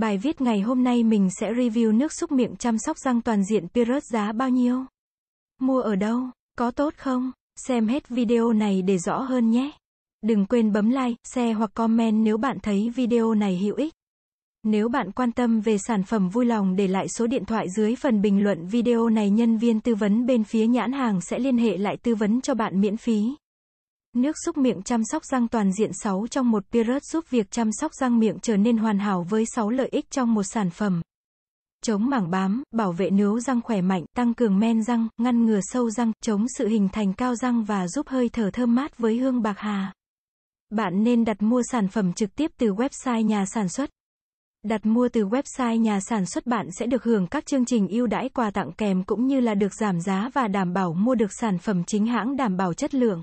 Bài viết ngày hôm nay mình sẽ review nước súc miệng chăm sóc răng toàn diện Pirate giá bao nhiêu? Mua ở đâu? Có tốt không? Xem hết video này để rõ hơn nhé. Đừng quên bấm like, share hoặc comment nếu bạn thấy video này hữu ích. Nếu bạn quan tâm về sản phẩm vui lòng để lại số điện thoại dưới phần bình luận video này nhân viên tư vấn bên phía nhãn hàng sẽ liên hệ lại tư vấn cho bạn miễn phí. Nước súc miệng chăm sóc răng toàn diện 6 trong một Pirate giúp việc chăm sóc răng miệng trở nên hoàn hảo với 6 lợi ích trong một sản phẩm. Chống mảng bám, bảo vệ nướu răng khỏe mạnh, tăng cường men răng, ngăn ngừa sâu răng, chống sự hình thành cao răng và giúp hơi thở thơm mát với hương bạc hà. Bạn nên đặt mua sản phẩm trực tiếp từ website nhà sản xuất. Đặt mua từ website nhà sản xuất bạn sẽ được hưởng các chương trình ưu đãi quà tặng kèm cũng như là được giảm giá và đảm bảo mua được sản phẩm chính hãng đảm bảo chất lượng.